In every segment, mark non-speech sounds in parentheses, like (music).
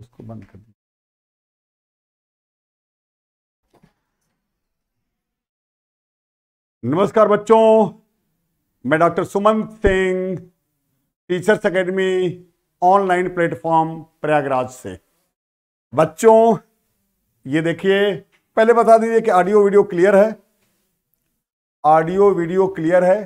उसको बंद कर दी नमस्कार बच्चों मैं doctor Suman Singh Teachers Academy online platform Prayagraj से बच्चों ये देखिए पहले बता दीजिए कि ऑडियो वीडियो क्लियर है ऑडियो वीडियो क्लियर है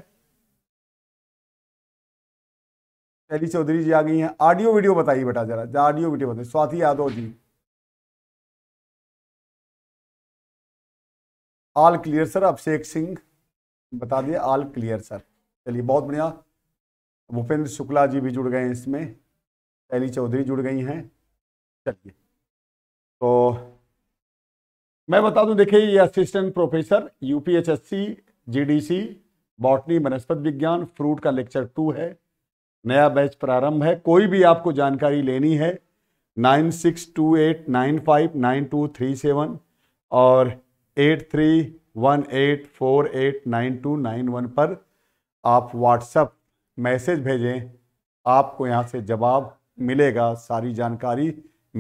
शैली चौधरी जी आ गई हैं ऑडियो वीडियो बताइए बेटा जरा ऑडियो वीडियो बताइए Swati Yadav ji all clear sir Abhishek Singh बता दिए ऑल क्लियर सर चलिए बहुत बढ़िया भूपेंद्र शुक्ला जी भी जुड़ गए हैं इसमें शैली चौधरी जुड़ गई हैं चलिए तो मैं बता दूं देखिए ये assistant professor UPHSC GDC botany वनस्पति विज्ञान फ्रूट का लेक्चर टू है नया बैच प्रारंभ है कोई भी आपको जानकारी लेनी है nine six two eight nine five nine two three seven और eight three one eight four eight nine two nine one पर आप व्हाट्सएप मैसेज भेजें आपको यहाँ से जवाब मिलेगा सारी जानकारी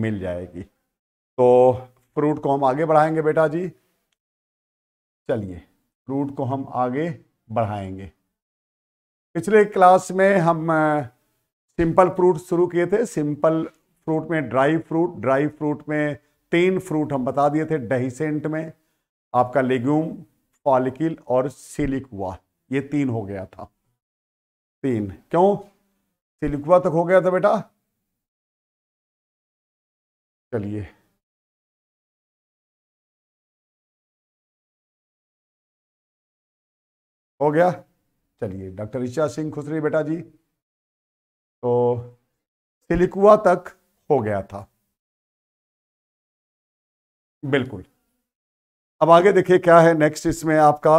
मिल जाएगी तो फ्रूट को हम आगे बढ़ाएंगे बेटा जी चलिए फ्रूट को हम आगे बढ़ाएंगे पिछले क्लास में हम सिंपल फ्रूट शुरू किए थे सिंपल फ्रूट में ड्राई फ्रूट ड्राई फ्रूट में तीन फ्रूट हम बता दिए थे डहीसेंट में आपका लेग्यूम फॉलिकल और सिलिकुआ ये तीन हो गया था तीन क्यों सिलिकुआ तक हो गया था बेटा चलिए हो गया चलिए डॉक्टर ऋषा सिंह खुसरी बेटा जी तो सिलिकुआ तक हो गया था बिल्कुल अब आगे देखिए क्या है नेक्स्ट इसमें आपका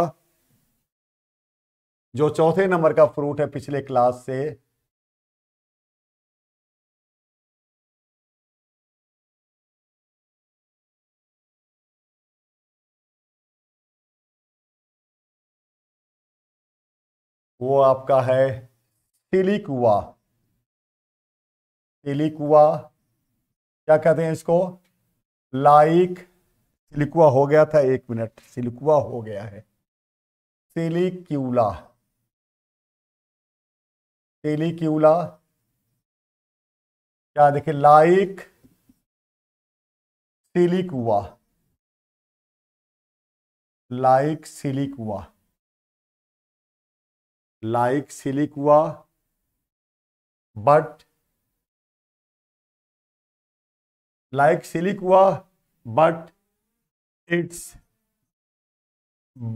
जो चौथे नंबर का फ्रूट है पिछले क्लास से वो आपका है टेलिकुआ कुआ क्या कहते हैं इसको लाइक सिलिकुआ हो गया था एक मिनट सिलिकुआ हो गया है सिलिक्यूला टेलिक्यूला क्या देखिए like siliqua like siliqua like siliqua but like siliqua but it's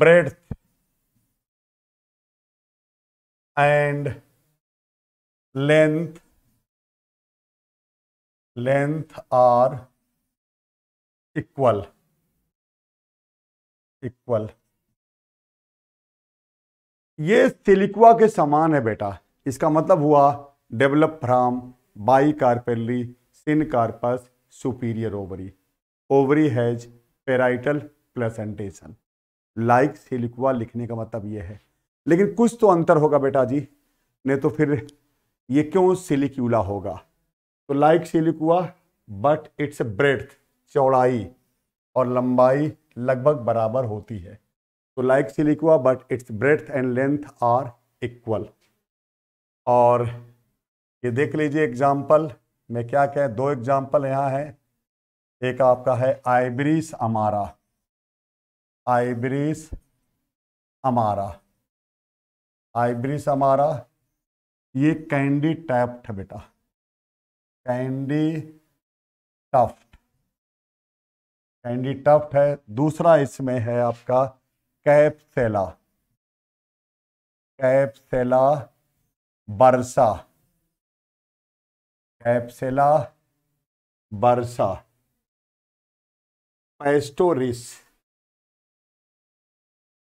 breadth and length length are equal equal ये सिलिकुआ के समान है बेटा इसका मतलब हुआ develop from bicarpellary syncarpous superior ovary ovary has parietal placentation like siliqua लिखने का मतलब ये है लेकिन कुछ तो अंतर होगा बेटा जी नहीं तो फिर ये क्यों सिलिक्यूला होगा तो like siliqua but it's breadth चौड़ाई और लंबाई लगभग बराबर होती है तो like siliqua but it's breadth and length are equal और ये देख लीजिए एग्जाम्पल में क्या कह दो एग्जाम्पल यहाँ है एक आपका है आइब्रिस अमारा आइब्रिस अमारा आइब्रिस अमारा ये कैंडी टैप्ट बेटा कैंडी टफ्ट कैंडी टफ्ट है दूसरा इसमें है आपका कैपसेला कैपसेला बरसा कैप्सेला बरसा पेस्टोरिस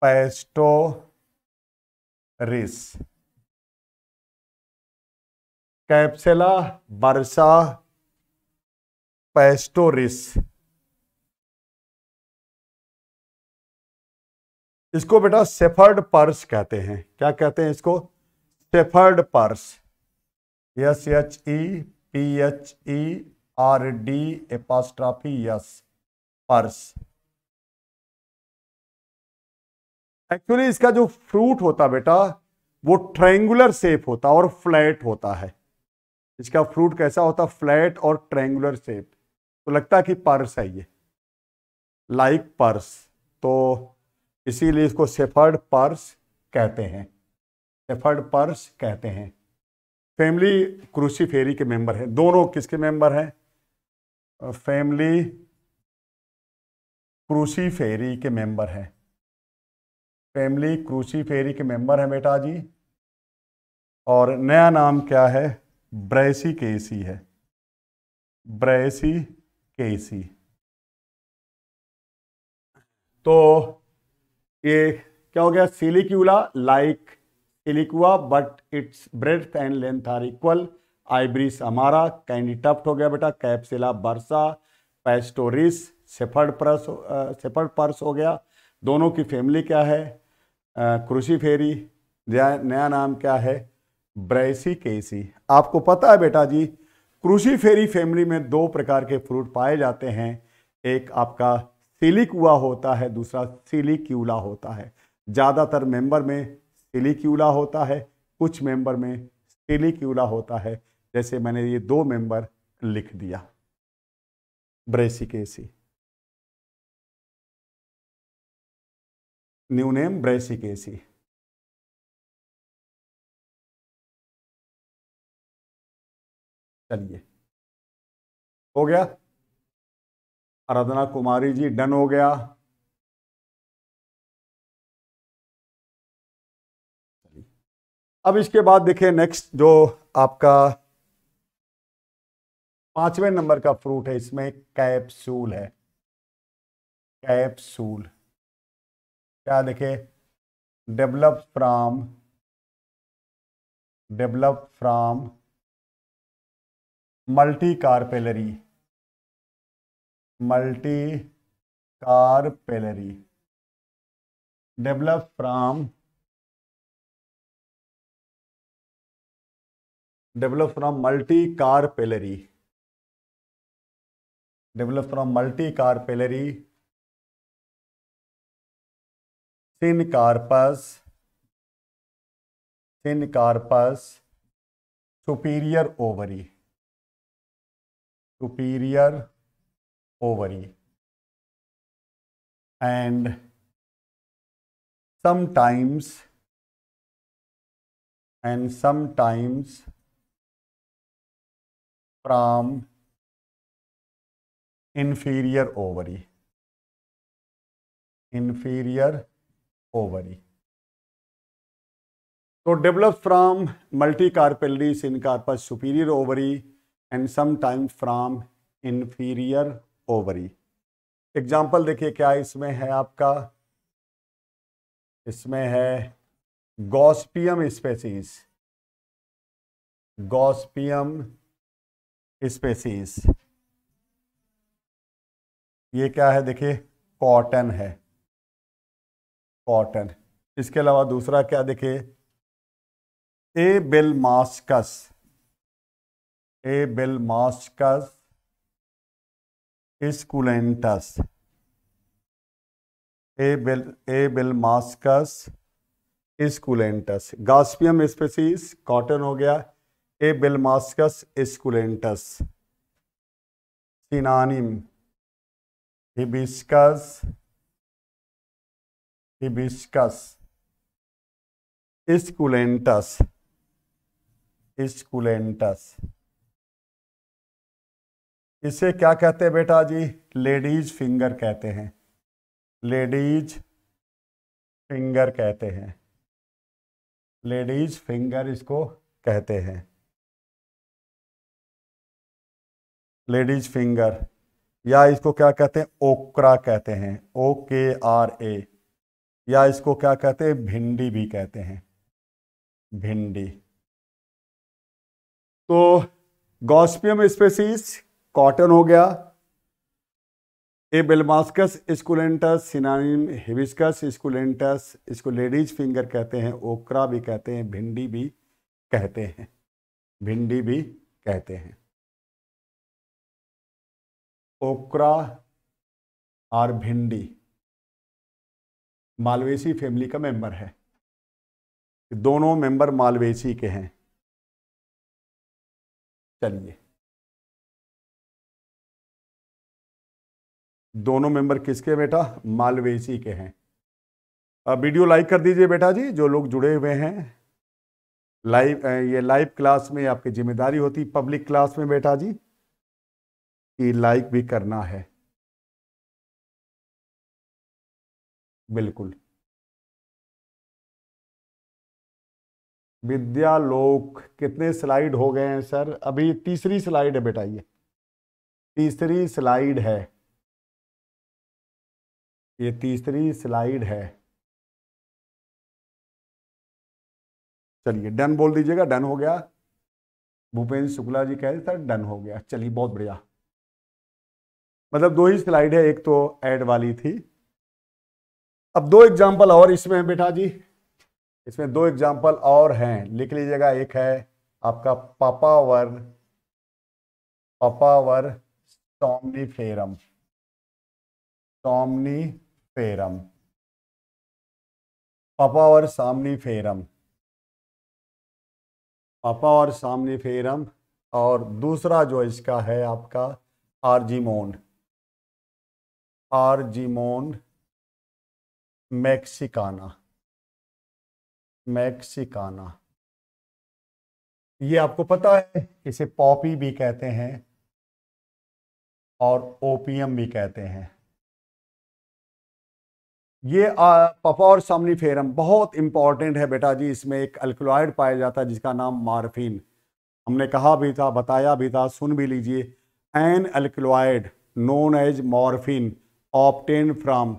पेस्टोरिस कैप्सेला बरसा पेस्टोरिस इसको बेटा सेफर्ड पर्स कहते हैं क्या कहते हैं इसको shepherd purse S H E P H E R D apostrophe S purse actually इसका जो फ्रूट होता बेटा वो ट्रायंगुलर शेप होता और फ्लैट होता है इसका फ्रूट कैसा होता फ्लैट और ट्रायंगुलर शेप तो लगता है कि पर्स है ये लाइक पर्स तो इसीलिए इसको सेफर्ड पर्स कहते हैं सेफर्ड पर्स कहते हैं फैमिली क्रूसी फेरी के मेंबर हैं दोनों किसके मेंबर हैं फैमिली क्रूसी फेरी के मेंबर हैं फैमिली क्रूसी फेरी के मेंबर हैं बेटा जी और नया नाम क्या है ब्रेसी केसी है ब्रेसी केसी तो ये क्या हो गया silicula like siliqua but it's breadth and length are equal आइब्रिस अमारा कैंडिटप्ट हो गया बेटा कैप्सिला बर्सा पेस्टोरिस सेफर्ड पर्स सेफर्ड पर्स हो गया दोनों की फैमिली क्या है फेरी uh, नया नाम क्या है ब्रैसी केसी आपको पता है बेटा जी फेरी फैमिली में दो प्रकार के फ्रूट पाए जाते हैं एक आपका सिलिकुआ होता है दूसरा सिलिक्यूला होता है ज़्यादातर मेंबर में सिलिक्यूला होता है कुछ मेंबर में सिलिक्यूला होता है जैसे मैंने ये दो मेंबर लिख दिया ब्रेसिकेसी न्यू नेम ब्रेसिकेसी चलिए हो गया आराधना कुमारी जी डन हो गया अब इसके बाद देखिए नेक्स्ट जो आपका पांचवें नंबर का फ्रूट है इसमें कैप्सूल है कैप्सूल क्या देखे develop from develop from multicarpellary multicarpellary develop from develop from multicarpellary develop from multicarpellary syncarpous superior ovary superior ovary. And sometimes and sometimes from inferior ovary inferior ovary so develops from in carpus superior ovary and sometimes from inferior ovary example देखिए क्या इसमें है आपका इसमें है गॉस्पियम species गॉस्पियम species ये क्या है देखिए कॉटन है कॉटन इसके अलावा दूसरा क्या देखिए ए बिल मास्कस ए बिल मास्कस Esculentus, Abel, Abelmascus esculentus. Gaspium species cotton हो गया Abelmascus esculentus. Synonym hibiscus hibiscus esculentus esculentus इसे क्या कहते हैं बेटा जी लेडीज फिंगर कहते हैं लेडीज फिंगर कहते हैं लेडीज फिंगर इसको कहते हैं लेडीज फिंगर या इसको क्या कहते हैं ओकरा कहते हैं ओ के आर ए या इसको क्या कहते हैं भिंडी भी कहते हैं भिंडी तो गॉस्पियम स्पेसीज कॉटन हो गया ए बेलमास्कस स्कूलेंटस सिनानिम हिबिस्कस स्कूलेंटस इसको लेडीज फिंगर कहते हैं ओकरा भी कहते हैं भिंडी भी कहते हैं भिंडी भी कहते हैं ओकरा और भिंडी मालवेसी फैमिली का मेंबर है दोनों मेंबर मालवेसी के हैं चलिए दोनों मेंबर किसके बेटा मालवेसी के हैं अब वीडियो लाइक कर दीजिए बेटा जी जो लोग जुड़े हुए हैं लाइव ये लाइव क्लास में आपकी जिम्मेदारी होती पब्लिक क्लास में बेटा जी कि लाइक भी करना है बिल्कुल विद्यालोक कितने स्लाइड हो गए हैं सर अभी तीसरी स्लाइड है बेटा ये तीसरी स्लाइड है ये तीसरी स्लाइड है चलिए डन बोल दीजिएगा डन हो गया भूपेंद्र शुक्ला जी कह रहे सर डन हो गया चलिए बहुत बढ़िया मतलब दो ही स्लाइड है एक तो ऐड वाली थी अब दो एग्जाम्पल और इसमें है बेटा जी इसमें दो एग्जाम्पल और हैं लिख लीजिएगा एक है आपका पापावर पापावर टॉमनी फेरम टॉमनी फेरम पपा और सामनी फेरम पपा और सामनी फेरम और दूसरा जो इसका है आपका आर्जीमोन आर्जीमोन मैक्सिकाना मैक्सिकाना ये आपको पता है इसे पॉपी भी कहते हैं और ओपीएम भी कहते हैं ये सामनी सामनीफेरम बहुत इंपॉर्टेंट है बेटा जी इसमें एक अल्कलॉयड पाया जाता है जिसका नाम मार्फिन हमने कहा भी था बताया भी था सुन भी लीजिए an alkaloid known as morphine obtained from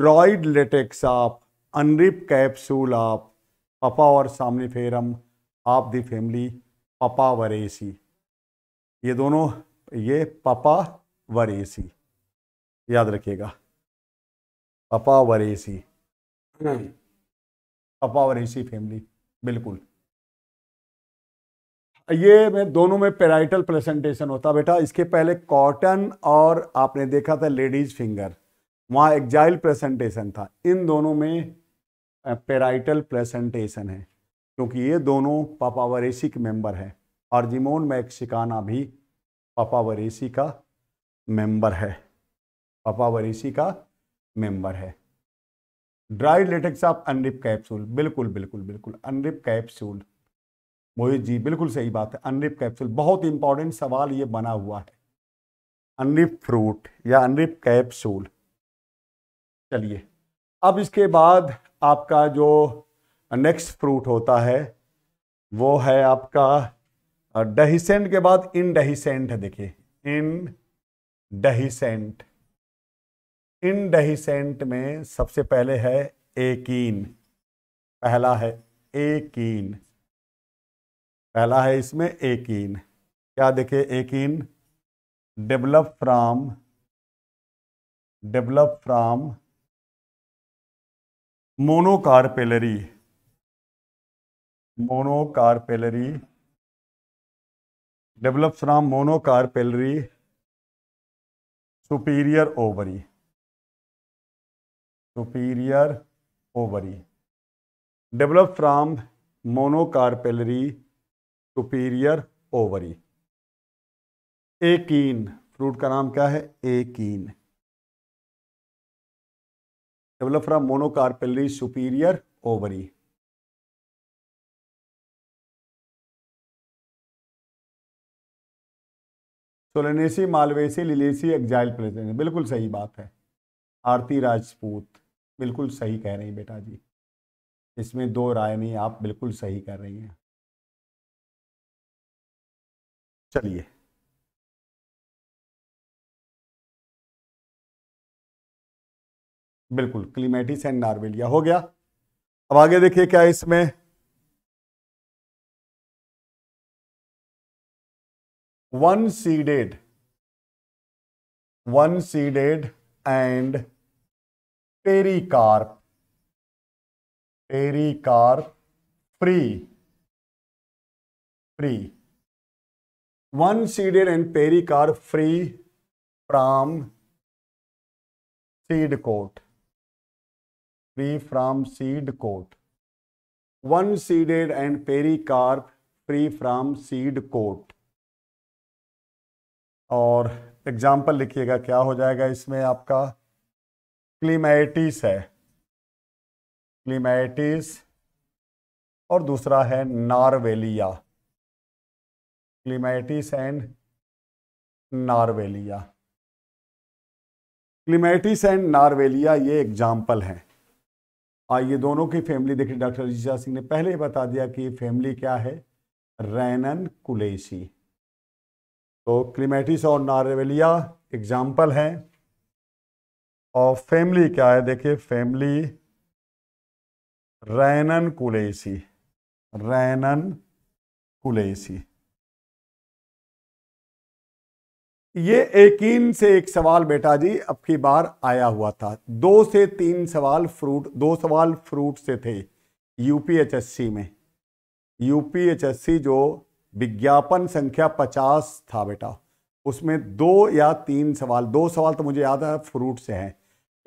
dried latex of unripe capsule of पपा और सामनीफेरम ऑफ द फैमिली पपा वरेसी ये दोनों ये पपा वरेसी याद रखिएगा अपावरेसी हम्म। अपावरेसी फैमिली बिल्कुल ये में दोनों में पेराइटल प्रेजेंटेशन होता बेटा इसके पहले कॉटन और आपने देखा था लेडीज फिंगर वहाँ एग्जाइल प्रेजेंटेशन था इन दोनों में पेराइटल प्रेजेंटेशन है क्योंकि ये दोनों पापावरेसी के मेंबर हैं और जिमोन मैक्सिकाना भी पापावरेसी का मेंबर है पापावरेसी का मेंबर है dry latex of unripe capsule बिल्कुल बिल्कुल बिल्कुल अनरिप कैप्सूल मोहित जी बिल्कुल सही बात है अनरिप कैप्सूल बहुत इंपॉर्टेंट सवाल ये बना हुआ है अनरिप फ्रूट या अनरिप कैप्सूल चलिए अब इसके बाद आपका जो नेक्स्ट फ्रूट होता है वो है आपका डहीसेंट के बाद डहीसेंट देखिए इन डहीसेंट इनडहिसेंट में सबसे पहले है एकीन पहला है एकीन पहला है इसमें एकीन क्या देखिए एकीन develop from develop from मोनोकारपेलरी मोनोकारपेलरी develop from मोनोकारपेलरी superior ovary superior ovary develop from मोनोकारपेलरी superior ovary एकीन fruit का नाम क्या है एकीन develop from monocarpellary superior ovary Solanaceae Malvaceae लिलेसी exile present बिल्कुल सही बात है आरती राजपूत बिल्कुल सही कह रही बेटा जी इसमें दो राय नहीं आप बिल्कुल सही कह रही हैं चलिए बिल्कुल क्लीमेटिस एंड नार्वेलिया हो गया अब आगे देखिए क्या इसमें one seeded one seeded and pericarp pericarp free free one seeded and pericarp free from seed coat free from seed coat one seeded and peri pericarp free from seed coat और example लिखिएगा क्या हो जाएगा इसमें आपका क्लीमेटिस है क्लीमेटिस और दूसरा है नारवेलिया क्लीमैटिस एंड नारवेलिया क्लीमेटिस एंड नारवेलिया ये एग्जाम्पल हैं आइए हाँ, दोनों की फैमिली देखिए डॉक्टर रिजा सिंह ने पहले ही बता दिया कि ये फैमिली क्या है रैनन कुलेसी तो क्लीमैटिस और नारवेलिया एग्जाम्पल हैं और फैमिली क्या है देखिए फैमिली रैनन कुलेसी रैनन कुलेसी ये एकीन से एक सवाल बेटा जी अब की बार आया हुआ था दो से तीन सवाल फ्रूट दो सवाल फ्रूट से थे यूपीएचएससी में यूपीएचएससी जो विज्ञापन संख्या पचास था बेटा उसमें दो या तीन सवाल दो सवाल तो मुझे याद है फ्रूट से हैं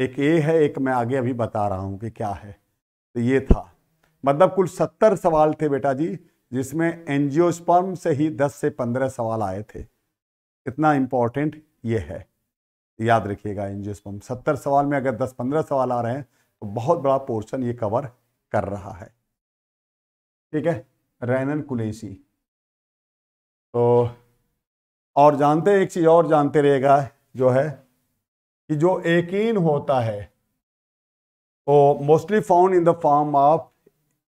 एक ए है एक मैं आगे अभी बता रहा हूँ कि क्या है तो ये था मतलब कुल सत्तर सवाल थे बेटा जी जिसमें एनजियोस्पर्म से ही दस से पंद्रह सवाल आए थे कितना इम्पोर्टेंट ये है याद रखिएगा एनजियोस्पर्म सत्तर सवाल में अगर दस पंद्रह सवाल आ रहे हैं तो बहुत बड़ा पोर्शन ये कवर कर रहा है ठीक है रैनन कुलेसी तो और जानते हैं एक चीज़ और जानते रहेगा जो है कि जो एकीन होता है वो mostly found in the form of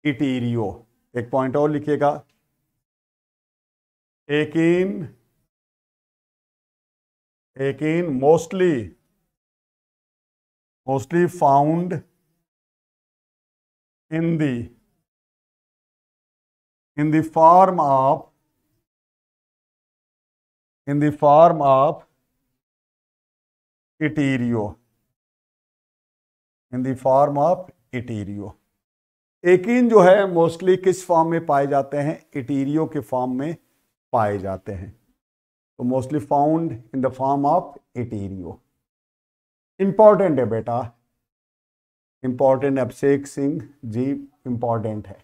etaerio एक पॉइंट और लिखिएगा achene achene mostly mostly found in the in the form of in the form of etaerio in them of इटीरियो Iterio. एकीन जो है मोस्टली किस फॉर्म में पाए जाते हैं इटीरियो के फॉर्म में पाए जाते हैं तो mostly found in the form of etaerio important है बेटा इंपॉर्टेंट अभिषेक सिंह जी इंपॉर्टेंट है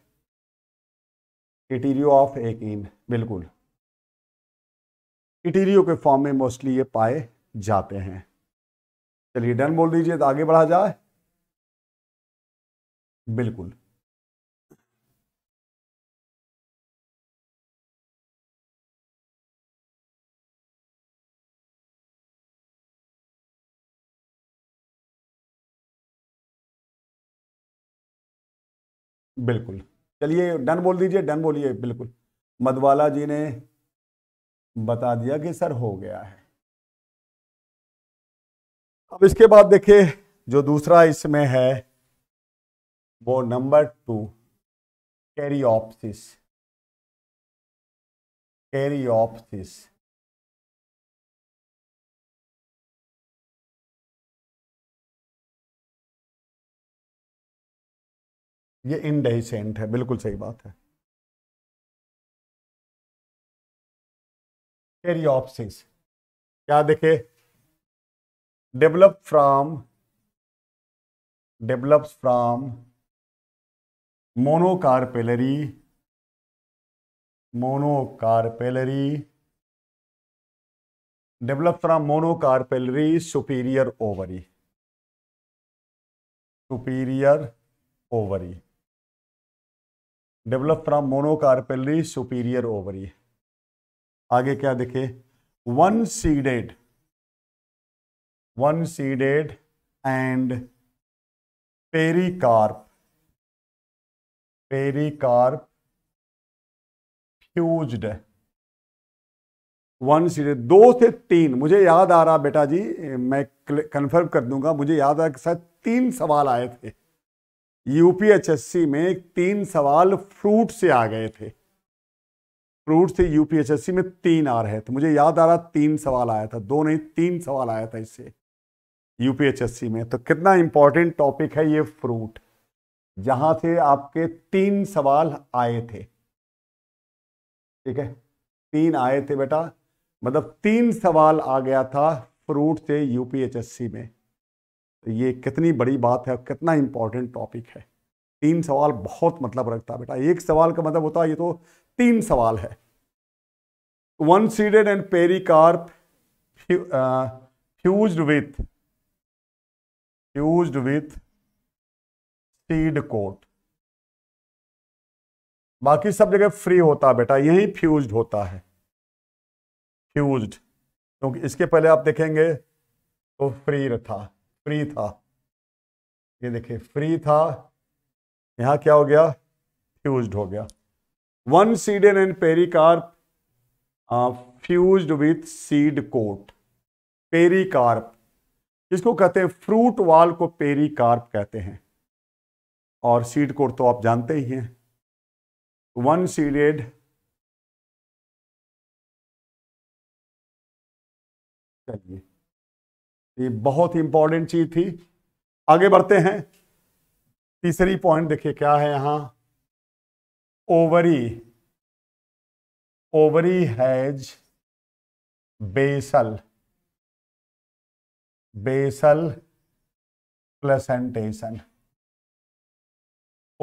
इटीरियो ऑफ एकीन बिल्कुल इटीरियो के फॉर्म में मोस्टली ये पाए जाते हैं चलिए डन बोल दीजिए तो आगे बढ़ा जाए बिल्कुल बिल्कुल चलिए डन बोल दीजिए डन बोलिए बिल्कुल मधवाला जी ने बता दिया कि सर हो गया है अब इसके बाद देखिए जो दूसरा इसमें है वो नंबर टू कैरी कैरियोप्सिस ये इनडेसेंट है बिल्कुल सही बात है कैरियोप्सिस क्या देखे develop from develops from monocarpellary monocarpellary develop from monocarpellary superior ovary superior ovary develop from monocarpellary superior ovary आगे क्या देखे one seeded one seeded and pericarp pericarp fused one seeded दो से तीन मुझे याद आ रहा बेटा जी मैं कंफर्म कर दूंगा मुझे याद आ शायद तीन सवाल आए थे यूपीएचएससी में तीन सवाल फ्रूट से आ गए थे फ्रूट से यूपीएचएससी में तीन आ रहे थे मुझे याद आ रहा तीन सवाल आया था दो नहीं तीन सवाल आया था इससे यूपीएचएससी में तो कितना इंपॉर्टेंट टॉपिक है ये फ्रूट जहां से आपके तीन सवाल आए थे ठीक है तीन आए थे बेटा मतलब तीन सवाल आ गया था फ्रूट से यूपीएचएससी में तो ये कितनी बड़ी बात है और कितना इंपॉर्टेंट टॉपिक है तीन सवाल बहुत मतलब रखता बेटा एक सवाल का मतलब होता है ये तो तीन सवाल है one seeded and carp fuse with fuse with seed coat बाकी सब जगह फ्री होता है बेटा यही फ्यूज्ड होता है फ्यूज्ड क्योंकि तो इसके पहले आप देखेंगे तो फ्री था फ्री था ये देखिए फ्री था यहां क्या हो गया फ्यूज्ड हो गया one an and pericarp fused with seed coat carp जिसको कहते हैं फ्रूट वाल को पेरी कार्प कहते हैं और सीड कोड तो आप जानते ही हैं वन सीडेड चलिए ये बहुत ही इंपॉर्टेंट चीज थी आगे बढ़ते हैं तीसरी पॉइंट देखिए क्या है यहां ovary ovary has basal basal placentation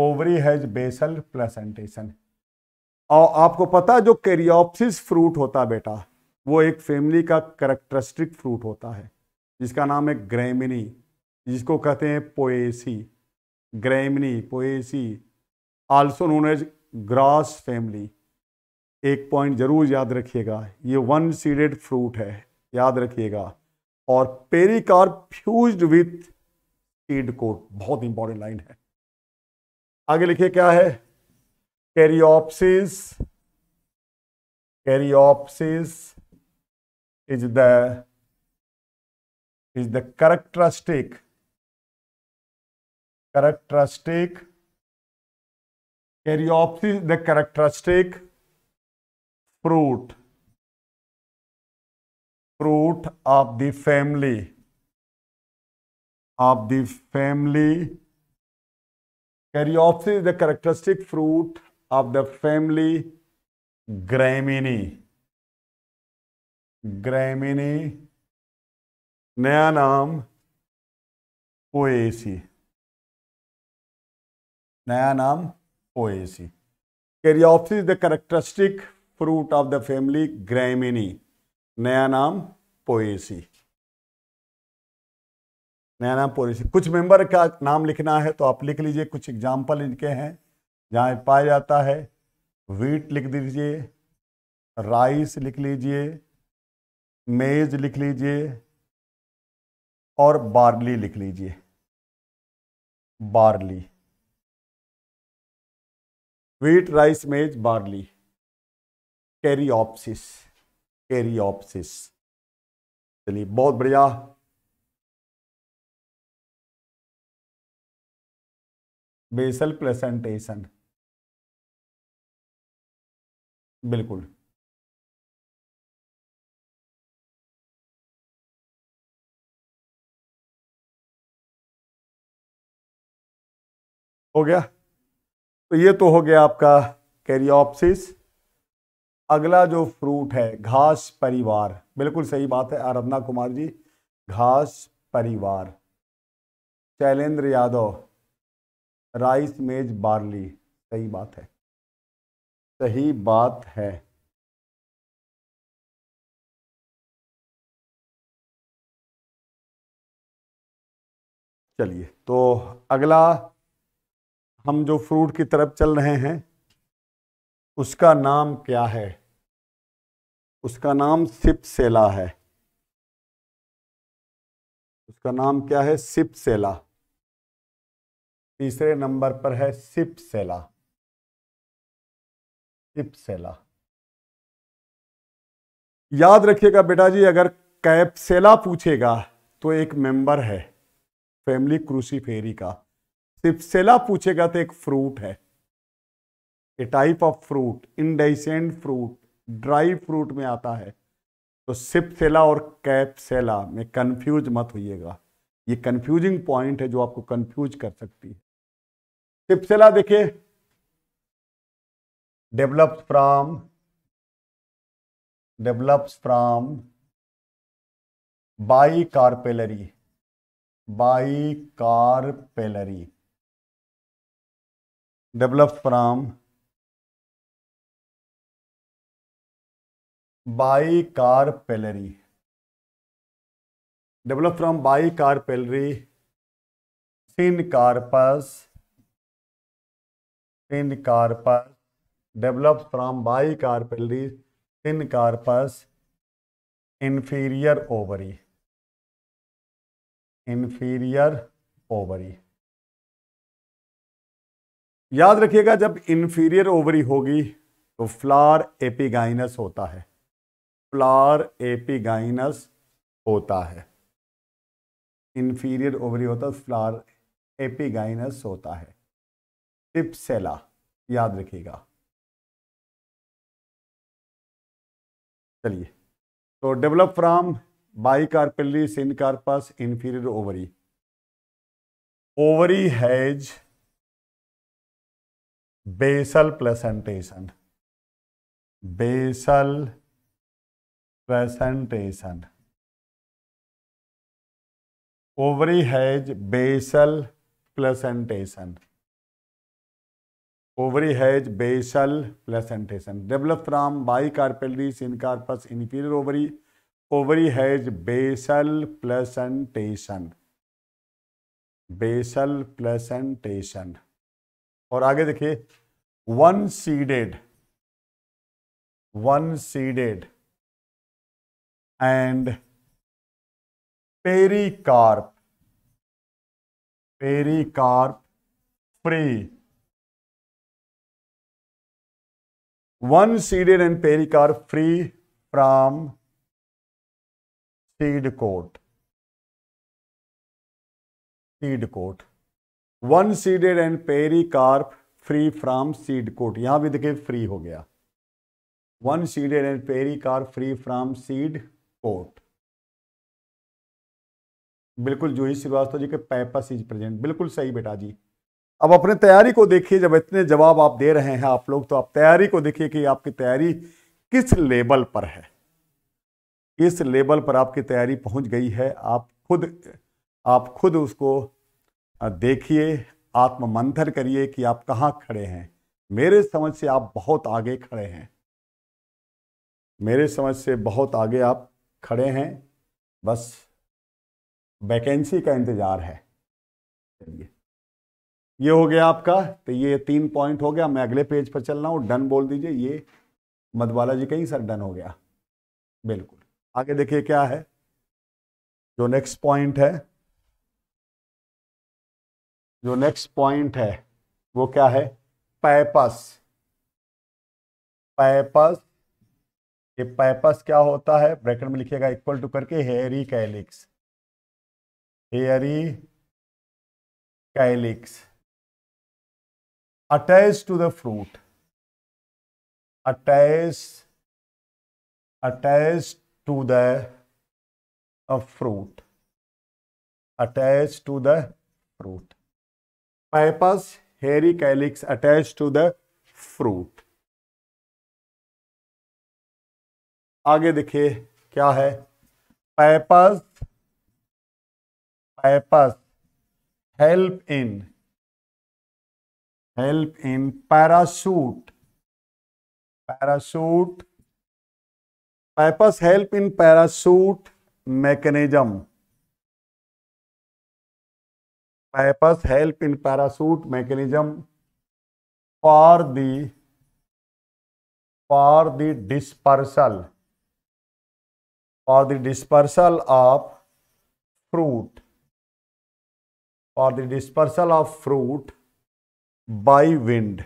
ovary has basal placentation और आपको पता जो कैरियोप्सिस फ्रूट होता बेटा वो एक फैमिली का करेक्टरिस्टिक फ्रूट होता है जिसका नाम है ग्रेमिनी जिसको कहते हैं पोएसी ग्रेमिनी पोएसी also known as grass family एक पॉइंट जरूर याद रखिएगा ये वन सीडेड फ्रूट है याद रखिएगा और pericarp fuse with seed coat बहुत इंपॉर्टेंट लाइन है आगे लिखिए क्या है caryopsis caryopsis is the is the characteristic characteristic caryopsis the characteristic fruit fruit of the family of the family Caryopsis is the characteristic fruit of the family Gramini. Gramini. नया नाम पोएसी नया नाम पोएसी Caryopsis is the characteristic fruit of the family Gramini. नया नाम पोएसी नया नाम पोएसी कुछ मेंबर का नाम लिखना है तो आप लिख लीजिए कुछ एग्जाम्पल इनके हैं जहां पाया जाता है वीट लिख दीजिए राइस लिख लीजिए मेज लिख लीजिए और बार्ली लिख लीजिए barley wheat rice maize barley ऑप्सिस कैरियोपसिस चलिए बहुत बढ़िया बेसल प्लेसेंटेशन बिल्कुल हो गया तो ये तो हो गया आपका कैरियोपसिस अगला जो फ्रूट है घास परिवार बिल्कुल सही बात है आराधना कुमार जी घास परिवार Shailendra Yadav rice maize barley सही बात है सही बात है चलिए तो अगला हम जो फ्रूट की तरफ चल रहे हैं उसका नाम क्या है उसका नाम सिप सेला है उसका नाम क्या है सिप सेला तीसरे नंबर पर है सिप सेला सिप सेला याद रखिएगा बेटा जी अगर कैपसेला पूछेगा तो एक मेंबर है फैमिली फेरी का सिपसेला पूछेगा तो एक फ्रूट है a type of fruit indehiscent fruit dry fruit में आता है तो सिपसेला और कैपसेला में कंफ्यूज मत होइएगा ये कंफ्यूजिंग पॉइंट है जो आपको कंफ्यूज कर सकती है सिपसेला देखिए develops from develops from by bicarpellary bicarpellary develops from bicarpellary develop from bicarpellary syncarpous syncarpous develop from bicarpellary syncarpous inferior ovary inferior ovary याद रखिएगा जब inferior ovary होगी तो flour epigynous होता है flower epigynous होता है inferior ovary होता है फ्लावर एपिगाइनस होता है टिपसेला याद रखिएगा चलिए तो develop from bicarpellary syncarpous inferior ovary ovary has basal placentation basal presentation. Ovary has basal placentation. Ovary has basal placentation. Developed from bicarpal disc, incarpus, inferior ovary. Ovary has basal placentation. Basal placentation और आगे देखिए one seeded one seeded and peri pericarp carp free one seeded and peri pericarp free from seed coat seed coat one seeded and pericarp free from seed coat यहां भी देखिए free हो गया one seeded and pericarp free from seed coat बिल्कुल जूही श्रीवास्तव जी के पैपस is present बिल्कुल सही बेटा जी अब अपने तैयारी को देखिए जब इतने जवाब आप दे रहे हैं आप लोग तो आप तैयारी को देखिए कि आपकी तैयारी किस लेवल पर है किस लेवल पर आपकी तैयारी पहुंच गई है आप खुद आप खुद उसको देखिए आत्ममंथन करिए कि आप कहाँ खड़े हैं मेरे समझ से आप बहुत आगे खड़े हैं मेरे समझ से बहुत आगे आप खड़े हैं बस वैकेंसी का इंतज़ार है चलिए ये हो गया आपका तो ये तीन पॉइंट हो गया मैं अगले पेज पर चल रहा हूँ डन बोल दीजिए ये मधवाला जी कहीं सर डन हो गया बिल्कुल आगे देखिए क्या है जो नेक्स्ट पॉइंट है जो नेक्स्ट पॉइंट है वो क्या है पैपस पैपस ये पैपस क्या होता है ब्रैकेट में लिखिएगा इक्वल टू करके hairy calyx hairy calyx attach to the fruit attach attach to the fruit attach to the fruit pappus hairy calyx attach to the fruit आगे देखिए क्या है pappus pappus help in help in parachute parachute pappus help in parachute mechanism pappus help in parachute mechanism for the for the dispersal for the dispersal of fruit for the dispersal of fruit by wind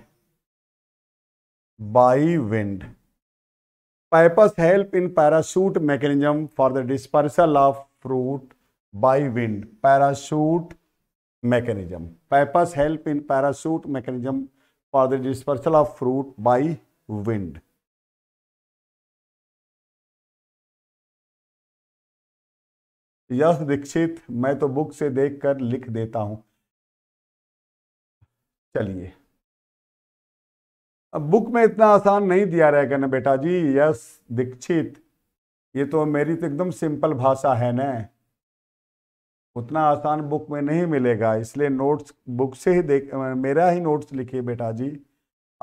by wind pappus help in parachute mechanism for the dispersal of fruit by wind parachute mechanism Pappus help in parachute mechanism for the dispersal of fruit by wind Yash Dikshit मैं तो book से देख कर लिख देता हूं चलिए अब बुक में इतना आसान नहीं दिया रहेगा ना बेटा जी यश दीक्षित ये तो मेरी तो एकदम सिंपल भाषा है ना उतना आसान बुक में नहीं मिलेगा इसलिए नोट्स बुक से ही देख मेरा ही नोट्स लिखिए बेटा जी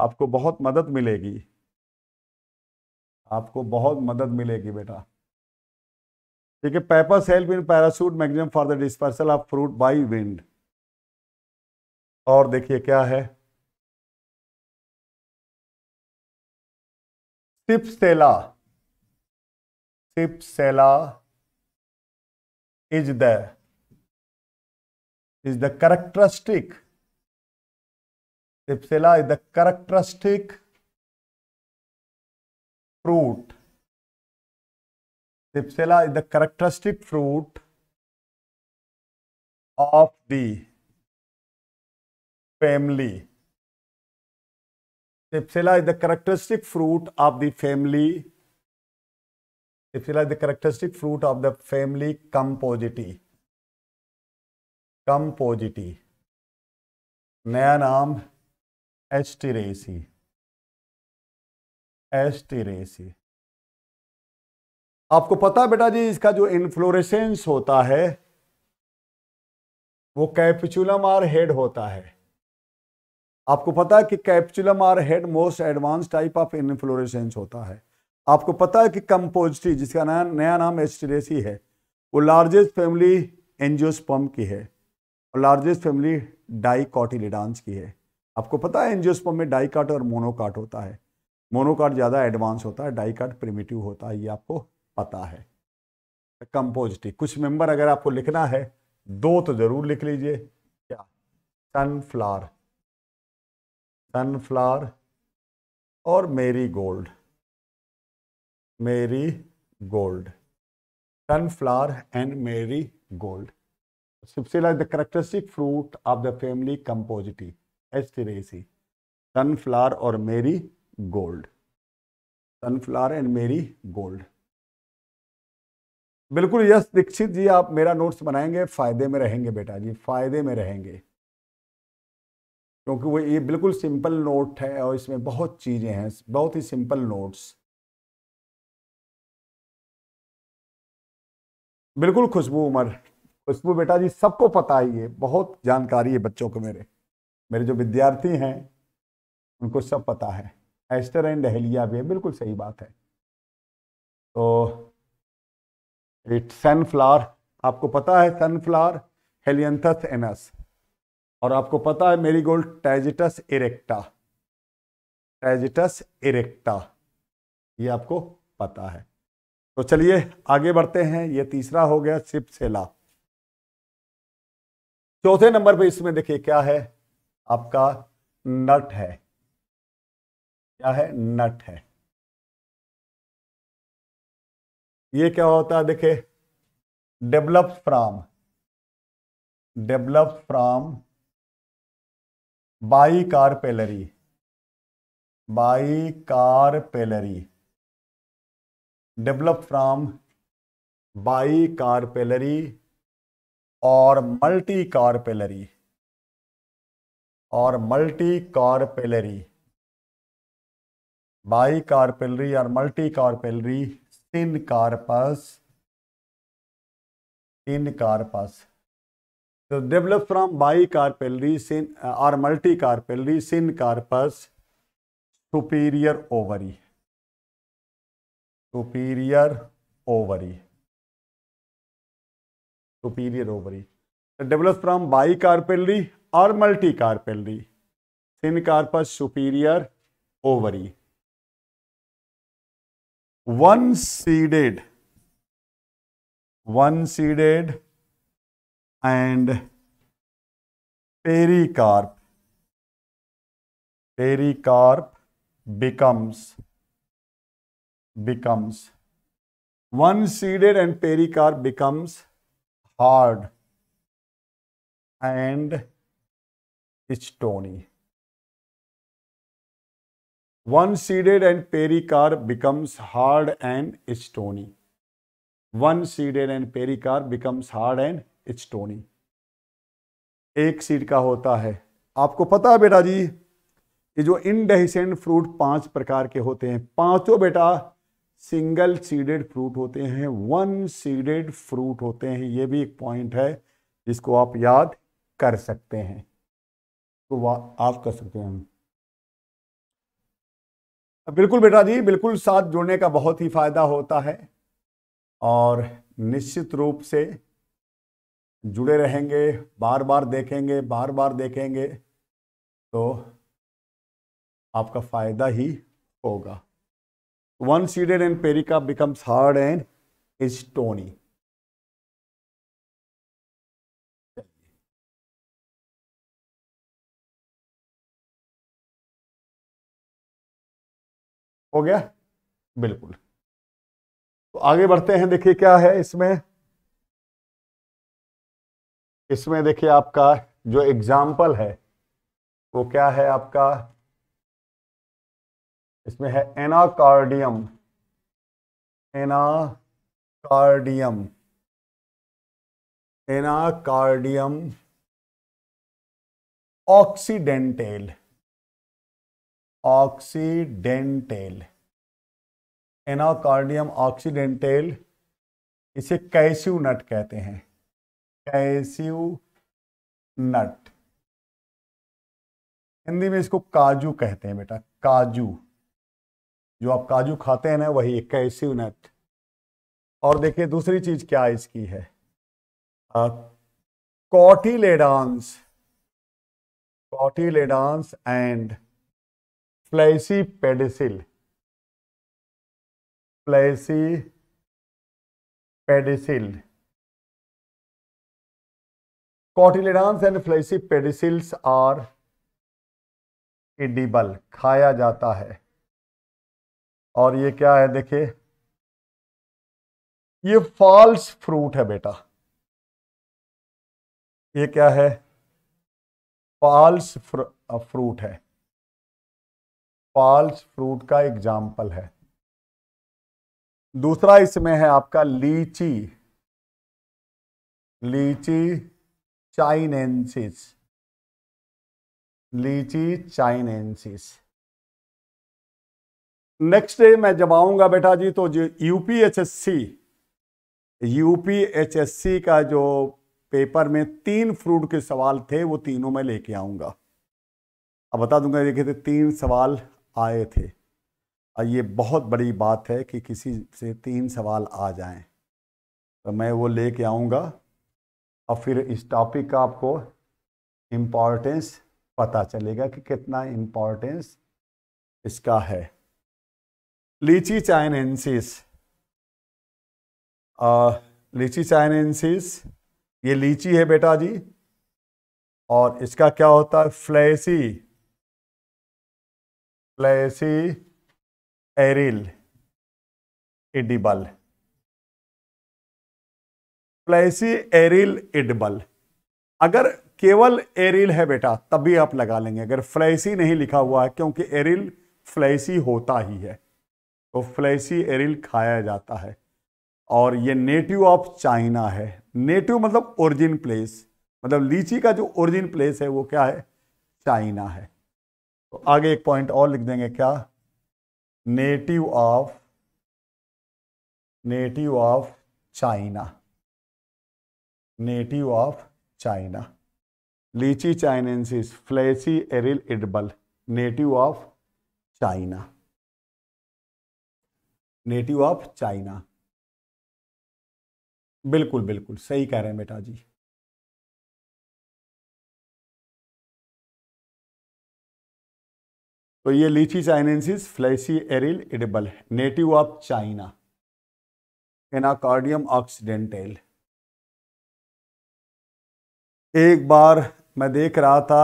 आपको बहुत मदद मिलेगी आपको बहुत मदद मिलेगी बेटा ठीक है pappus help in parachute mechanism for the dispersal of fruit by wind और देखिए क्या है cypsela cypsela is the is the characteristic Ipsela is the characteristic fruit Cipsela is the characteristic fruit of the family. Cipsela is the characteristic fruit of the family. Cipsela is the characteristic fruit of the family Compositae. Compositae. नया नाम Asteraceae Asteraceae आपको पता है बेटा जी इसका जो inflorescence होता है वो कैप्चुलम आर हेड होता है आपको पता है कि capitulum or head most advance type of inflorescence होता है आपको पता है कि कंपोजिटी जिसका नया नया नाम एस्टिलेसी है वो लार्जेस्ट फैमिली एनजियोस्पम की है और लार्जेस्ट फैमिली डाइकॉटिलिडांस की है आपको पता है एनजियोस्पम में डाइकाट और मोनोकाट होता है मोनोकाट ज़्यादा एडवांस होता है डाइकाट प्रिमिटिव होता है ये आपको पता है कंपोजिटिव कुछ मेंबर अगर आपको लिखना है दो तो जरूर लिख लीजिए क्या सनफ्लावर सनफ्लावर और marigold marigold sunflower and marigold cypsela the characteristic fruit of the family Compositae Asteraceae sunflower और marigold sunflower and marigold बिल्कुल यस दीक्षित जी आप मेरा नोट्स बनाएंगे फायदे में रहेंगे बेटा जी फायदे में रहेंगे क्योंकि वो ये बिल्कुल सिंपल नोट है और इसमें बहुत चीज़ें हैं बहुत ही सिंपल नोट्स बिल्कुल खुशबू उमर खुशबू बेटा जी सबको पता है ये बहुत जानकारी है बच्चों को मेरे मेरे जो विद्यार्थी हैं उनको सब पता है एस्टर एंड डहलिया भी है बिल्कुल सही बात है तो सनफ्लावर आपको पता है सनफ्लावर हेलियंथस एनस और आपको पता है marigold Tagetes erecta Tagetes erecta ये आपको पता है तो चलिए आगे बढ़ते हैं ये तीसरा हो गया सिप सेला चौथे नंबर पे इसमें देखिए क्या है आपका नट है क्या है नट है ये क्या होता है देखे develops from develops from car पेलरी bicarpellary develop from car पेलरी और मल्टी कार पेलरी और मल्टी कार पेलरी बाई कार पेलरी और मल्टी कार पेलरी तीन कार्पस तीन कार्पस तो डेवलप फ्रॉम बाई कार्पेलरी सिन और multicarpellary syncarpous superior ovary superior ovary superior ovary तो डेवलप फ्रॉम बाई कार्पेलरी और multicarpellary syncarpous superior ovary one seeded one seeded and pericarp pericarp becomes becomes one seeded and pericarp becomes hard and stony One seeded and pericarp becomes hard and stony. One seeded and pericarp becomes hard and stony एक seed का होता है आपको पता है बेटा जी ये जो इनडेहिसेंट फ्रूट पांच प्रकार के होते हैं पांचों बेटा सिंगल सीडेड फ्रूट होते हैं वन सीडेड फ्रूट होते हैं ये भी एक पॉइंट है जिसको आप याद कर सकते हैं तो आप कर सकते हैं बिल्कुल बेटा जी बिल्कुल साथ जुड़ने का बहुत ही फायदा होता है और निश्चित रूप से जुड़े रहेंगे बार बार देखेंगे बार बार देखेंगे तो आपका फायदा ही होगा one seeded and pericarp becomes hard and stony हो गया बिल्कुल तो आगे बढ़ते हैं देखिए क्या है इसमें इसमें देखिए आपका जो एग्जाम्पल है वो क्या है आपका इसमें है Anacardium Anacardium Anacardium occidentale occidentale Anacardium occidentale इसे कैस्यू नट कहते हैं कैस्यू नट हिंदी में इसको काजू कहते हैं बेटा काजू जो आप काजू खाते हैं ना वही कैस्यू नट और देखिए दूसरी चीज क्या इसकी है cotyledons cotyledons and fleshy pedicel fleshy pedicel cotyledons and fleshy pedicels are edible खाया जाता है और ये क्या है देखिए ये फॉल्स फ्रूट है बेटा ये क्या है फॉल्स फ्रूट है फॉल्स फ्रूट का एग्जाम्पल है दूसरा इसमें है आपका लीची लीची चाइनेंसिस लीची चाइनेंसिस नेक्स्ट डे मैं जब आऊंगा बेटा जी तो जो यूपीएचएससी यूपीएचएससी का जो पेपर में तीन फ्रूट के सवाल थे वो तीनों में लेके आऊंगा अब बता दूंगा देखे थे तो तीन सवाल आए थे और ये बहुत बड़ी बात है कि किसी से तीन सवाल आ जाएं तो मैं वो ले कर आऊँगा और फिर इस टॉपिक का आपको इम्पॉर्टेंस पता चलेगा कि कितना इम्पॉर्टेंस इसका है लीची चाइनेंसिस लीची चाइनेंसिस ये लीची है बेटा जी और इसका क्या होता है fleshy fleshy aril edible fleshy aril edible अगर केवल एरिल है बेटा तभी आप लगा लेंगे अगर फ्लैसी नहीं लिखा हुआ है क्योंकि एरिल फ्लैसी होता ही है तो फ्लैसी एरिल खाया जाता है और ये नेटिव ऑफ चाइना है नेटिव मतलब ओरिजिन प्लेस मतलब लीची का जो ओरिजिन प्लेस है वो क्या है चाइना है तो आगे एक पॉइंट और लिख देंगे क्या native of native of China native of China Litchi chinensis fleshy aril edible native of China native of China बिल्कुल बिल्कुल सही कह रहे हैं बेटा जी तो ये लीची चाइनेसिस फ्लैसी एरिल है native of China Anacardium occidentale एक बार मैं देख रहा था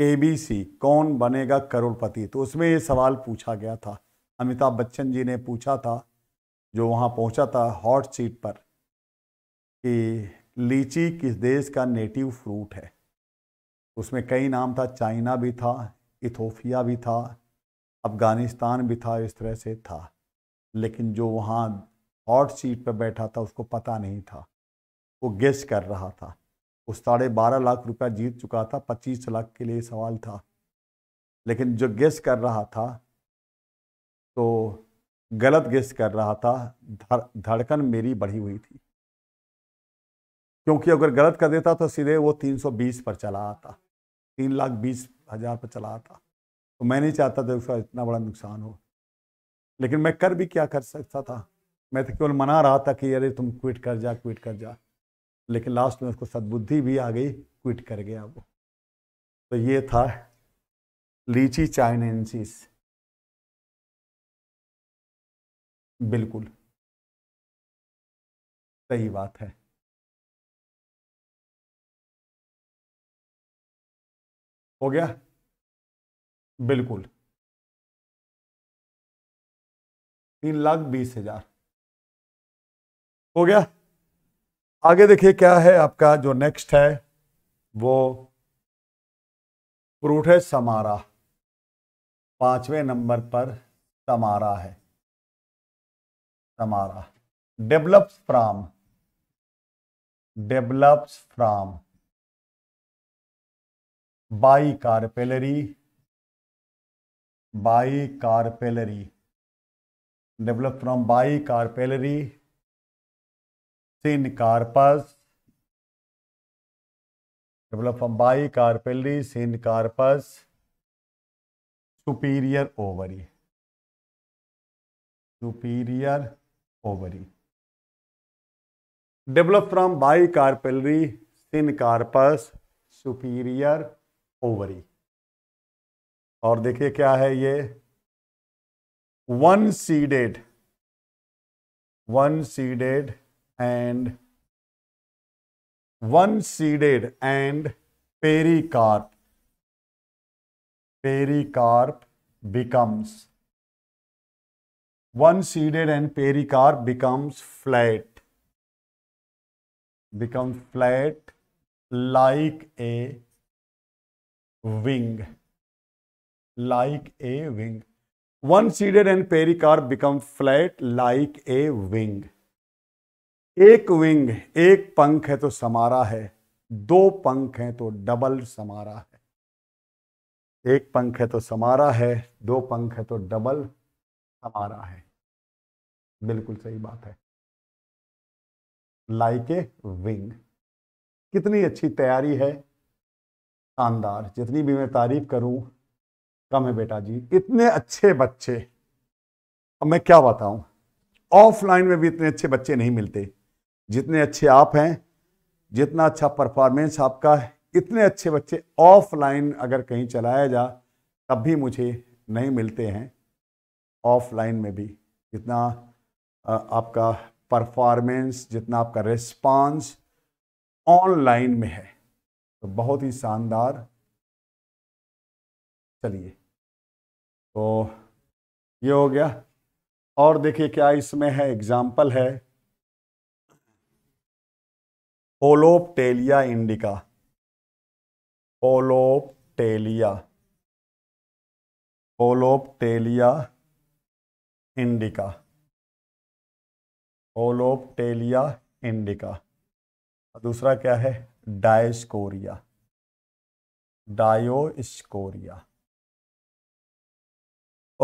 एबीसी कौन बनेगा करोड़पति तो उसमें ये सवाल पूछा गया था अमिताभ बच्चन जी ने पूछा था जो वहाँ पहुँचा था हॉट सीट पर कि लीची किस देश का नेटिव फ्रूट है उसमें कई नाम था चाइना भी था इथोफिया भी था अफ़गानिस्तान भी था इस तरह से था लेकिन जो वहाँ हॉट सीट पर बैठा था उसको पता नहीं था वो गेस कर रहा था उस साढ़े बारह लाख रुपया जीत चुका था पच्चीस लाख के लिए सवाल था लेकिन जो गेस कर रहा था तो गलत गेस कर रहा था धड़कन मेरी बढ़ी हुई थी क्योंकि अगर गलत कर देता तो सीधे वो 320 पर चला आता तीन लाख बीस हज़ार पर चला था तो मैं नहीं चाहता था उसका इतना बड़ा नुकसान हो लेकिन मैं कर भी क्या कर सकता था मैं तो केवल मना रहा था कि अरे तुम क्विट कर जा क्विट कर जा लेकिन लास्ट में उसको सदबुद्धि भी आ गई क्विट कर गया वो तो ये था लीची चाइनेंसिस बिल्कुल सही बात है हो गया बिल्कुल तीन लाख बीस हजार हो गया आगे देखिए क्या है आपका जो नेक्स्ट है वो फ्रूट है समारा पांचवें नंबर पर समारा है samara develops from develops from bi bicarpellary develop from bi syncarpous develop from bi syncarpous superior ovary superior ovary develop from bi syncarpous superior ovary और देखिए क्या है ये one seeded one seeded and one seeded and pericarp pericarp becomes one seeded and pericarp becomes flat becomes flat like a like a wing one seeded and peri car become flat like a wing एक wing एक पंख है तो Samara है दो पंख हैं तो डबल समारा है एक पंख है तो समारा है दो पंख है तो डबल समारा है बिल्कुल सही बात है लाइक ए विंग कितनी अच्छी तैयारी है शानदार जितनी भी मैं तारीफ करूं कम है बेटा जी इतने अच्छे बच्चे अब मैं क्या बताऊं ऑफलाइन में भी इतने अच्छे बच्चे नहीं मिलते जितने अच्छे आप हैं जितना अच्छा परफॉर्मेंस आपका है इतने अच्छे बच्चे ऑफलाइन अगर कहीं चलाया जा तब भी मुझे नहीं मिलते हैं ऑफलाइन में भी जितना आपका परफॉर्मेंस जितना आपका रिस्पांस ऑनलाइन में है तो बहुत ही शानदार चलिए तो ये हो गया और देखिए क्या इसमें है एग्जाम्पल है Holoptelea indica Holoptelea Holoptelea indica Holoptelea indica दूसरा क्या है डायस्कोरिया डायोस्कोरिया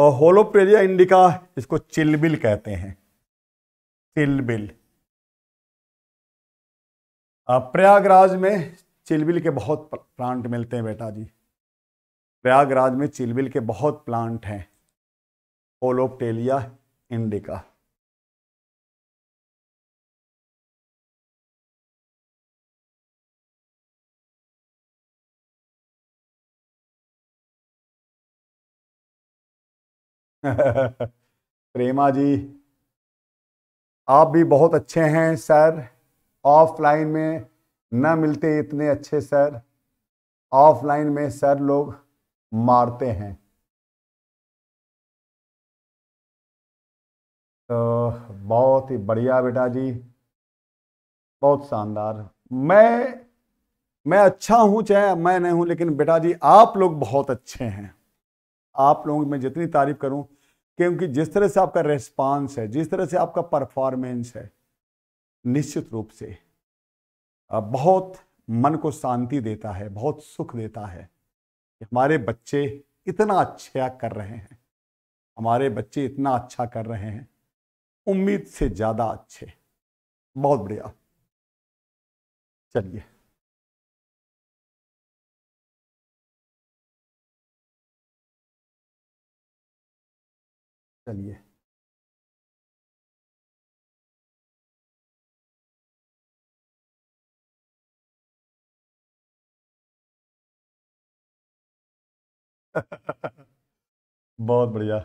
और होलोप्रेरिया इंडिका इसको चिलबिल कहते हैं चिलबिल प्रयागराज में चिलबिल के बहुत प्लांट मिलते हैं बेटा जी प्रयागराज में चिलबिल के बहुत प्लांट हैं होलोप्टेलिया इंडिका (laughs) प्रेमा जी आप भी बहुत अच्छे हैं सर ऑफलाइन में न मिलते इतने अच्छे सर ऑफलाइन में सर लोग मारते हैं तो बहुत ही बढ़िया बेटा जी बहुत शानदार मैं मैं अच्छा हूँ चाहे मैं नहीं हूँ लेकिन बेटा जी आप लोग बहुत अच्छे हैं आप लोगों की मैं जितनी तारीफ करूं क्योंकि जिस तरह से आपका रेस्पॉन्स है जिस तरह से आपका परफॉर्मेंस है निश्चित रूप से बहुत मन को शांति देता है बहुत सुख देता है हमारे बच्चे इतना अच्छा कर रहे हैं हमारे बच्चे इतना अच्छा कर रहे हैं उम्मीद से ज़्यादा अच्छे बहुत बढ़िया चलिए चलिए (laughs) बहुत बढ़िया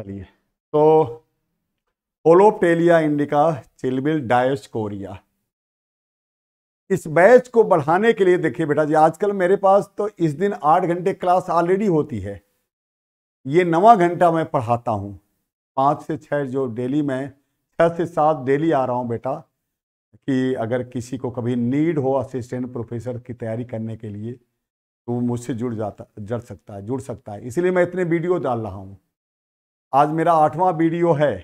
चलिए तो ओलोपेलिया इंडिका चिलबिल डायस्कोरिया कोरिया इस बैच को बढ़ाने के लिए देखिए बेटा जी आजकल मेरे पास तो इस दिन आठ घंटे क्लास ऑलरेडी होती है ये नवा घंटा मैं पढ़ाता हूँ पाँच से छः जो डेली मैं छः से सात डेली आ रहा हूँ बेटा कि अगर किसी को कभी नीड हो असिस्टेंट प्रोफेसर की तैयारी करने के लिए तो वो मुझसे जुड़ जाता जुड़ सकता है जुड़ सकता है इसलिए मैं इतने वीडियो डाल रहा हूँ आज मेरा आठवां वीडियो है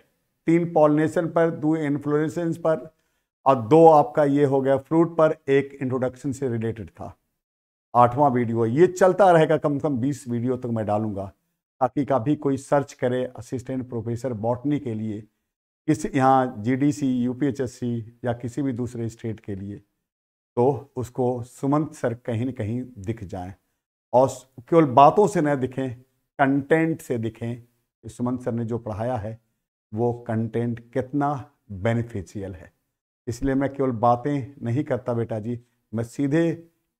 तीन पॉलिनेशन पर दो इन्फ्लोरेसेंस पर और दो आपका ये हो गया फ्रूट पर एक इंट्रोडक्शन से रिलेटेड था आठवां वीडियो ये चलता रहेगा कम से कम बीस वीडियो तक मैं डालूंगा ताकि कभी कोई सर्च करे असिस्टेंट प्रोफेसर बॉटनी के लिए किस यहाँ जीडीसी यूपीएचएससी या किसी भी दूसरे स्टेट के लिए तो उसको सुमंत सर कहीं न कहीं दिख जाए और केवल बातों से न दिखें कंटेंट से दिखें कि सुमंत सर ने जो पढ़ाया है वो कंटेंट कितना बेनिफिशियल है इसलिए मैं केवल बातें नहीं करता बेटा जी मैं सीधे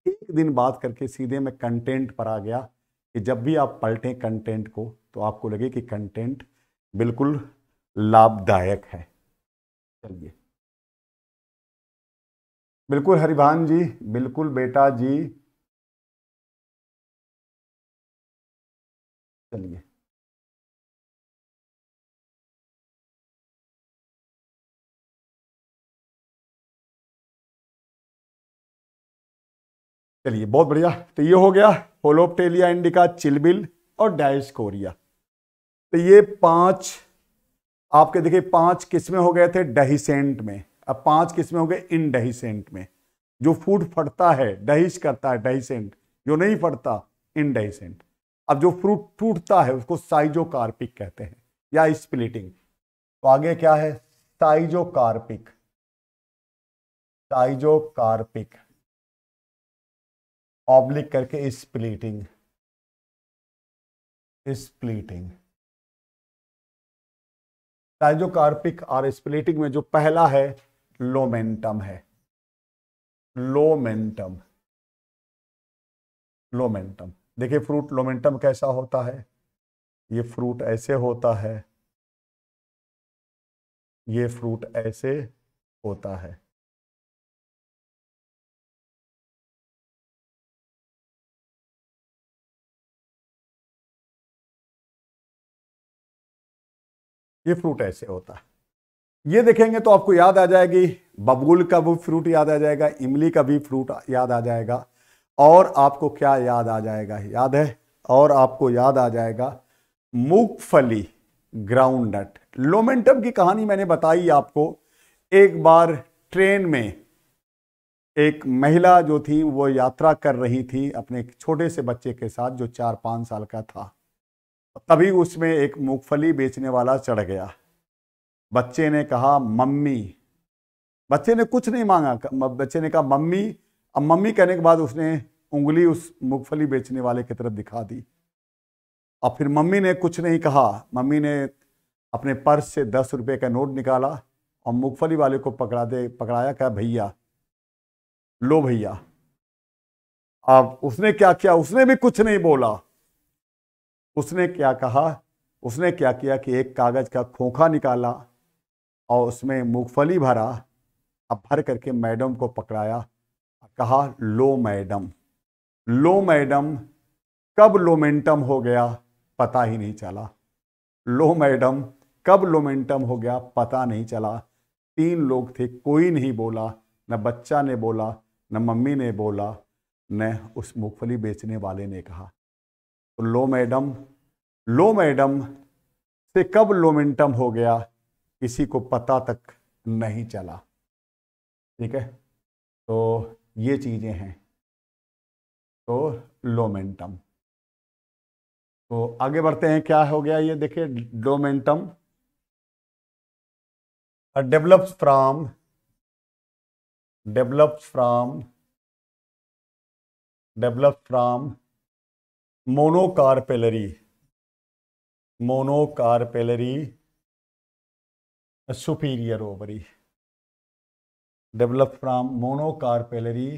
एक दिन बात करके सीधे मैं कंटेंट पर आ गया कि जब भी आप पलटें कंटेंट को तो आपको लगे कि कंटेंट बिल्कुल लाभदायक है चलिए बिल्कुल हरिभान जी बिल्कुल बेटा जी चलिए चलिए बहुत बढ़िया तो ये हो गया होलोप्टेलिया इंडिका चिलबिल और डायस्कोरिया तो ये पांच आपके देखिए पांच किस्में हो गए थे डहिसेंट में अब पांच किस्में हो गए इन डहिसेंट में जो फूड फटता है डहिश करता है डहिसेंट जो नहीं फटता इन डहिसेंट अब जो फ्रूट टूटता है उसको साइजोकार्पिक कहते हैं या स्प्लिटिंग तो आगे क्या है साइजोकार्पिक साइजोकार्पिक ऑब्लिक करके स्प्लीटिंग स्प्लीटिंग टाइजोकार्पिक और स्प्लीटिंग में जो पहला है लोमेंटम है लोमेंटम लोमेंटम देखिए फ्रूट लोमेंटम कैसा होता है ये फ्रूट ऐसे होता है ये फ्रूट ऐसे होता है ये फ्रूट ऐसे होता है ये देखेंगे तो आपको याद आ जाएगी बबूल का भी फ्रूट याद आ जाएगा इमली का भी फ्रूट याद आ जाएगा और आपको क्या याद आ जाएगा याद है और आपको याद आ जाएगा मूंगफली ग्राउंड नट लोमेंटम की कहानी मैंने बताई आपको एक बार ट्रेन में एक महिला जो थी वो यात्रा कर रही थी अपने छोटे से बच्चे के साथ जो चार पाँच साल का था तभी उसमें एक मूंगफली बेचने वाला चढ़ गया बच्चे ने कहा मम्मी बच्चे ने कुछ नहीं मांगा बच्चे ने कहा मम्मी अब मम्मी कहने के बाद उसने उंगली उस मूंगफली बेचने वाले की तरफ दिखा दी और फिर मम्मी ने कुछ नहीं कहा मम्मी ने अपने पर्स से दस रुपए का नोट निकाला और मूंगफली वाले को पकड़ा दे पकड़ाया कहा भैया लो भैया अब उसने क्या किया उसने भी कुछ नहीं बोला उसने क्या कहा उसने क्या किया कि एक कागज़ का खोखा निकाला और उसमें मूंगफली भरा अब भर करके मैडम को पकड़ाया कहा लो मैडम लो मैडम कब लोमेंटम हो गया पता ही नहीं चला लो मैडम कब लोमेंटम हो गया पता नहीं चला तीन लोग थे कोई नहीं बोला न बच्चा ने बोला न मम्मी ने बोला न उस मूंगफली बेचने वाले ने कहा तो लो मैडम से कब लोमेंटम हो गया किसी को पता तक नहीं चला ठीक है तो ये चीज़ें हैं तो लोमेंटम तो आगे बढ़ते हैं क्या हो गया ये देखिए lomentum develops from develops from develop from monocarpellary monocarpellary superior ovary develop from monocarpellary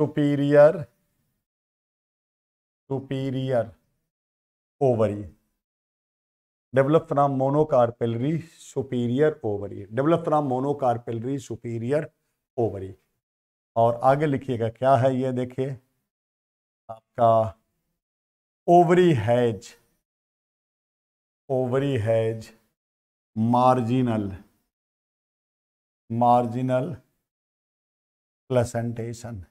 superior superior ovary develop from monocarpellary superior ovary develop from monocarpellary superior ovary और आगे लिखिएगा क्या है ये देखिए आपका ovary has ovary has marginal marginal placentation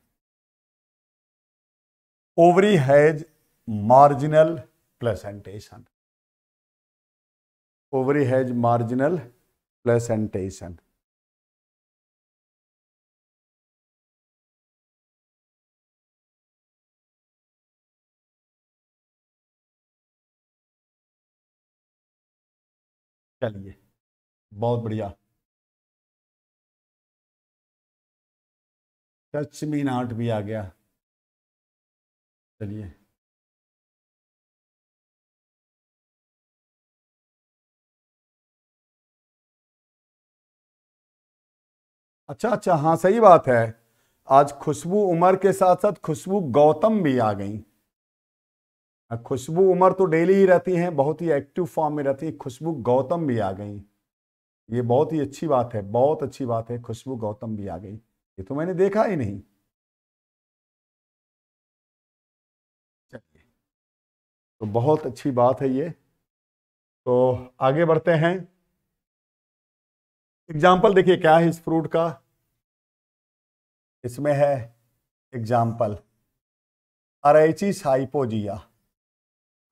ovary has marginal placentation ovary has marginal placentation चलिए बहुत बढ़िया टच आर्ट भी आ गया चलिए अच्छा अच्छा हाँ सही बात है आज खुशबू उमर के साथ साथ खुशबू गौतम भी आ गई खुशबू उमर तो डेली ही रहती हैं बहुत ही एक्टिव फॉर्म में रहती हैं खुशबू गौतम भी आ गई ये बहुत ही अच्छी बात है बहुत अच्छी बात है खुशबू गौतम भी आ गई ये तो मैंने देखा ही नहीं चलिए तो बहुत अच्छी बात है ये तो आगे बढ़ते हैं एग्जाम्पल देखिए क्या है इस फ्रूट का इसमें है एग्जाम्पल अरेची साइपोजिया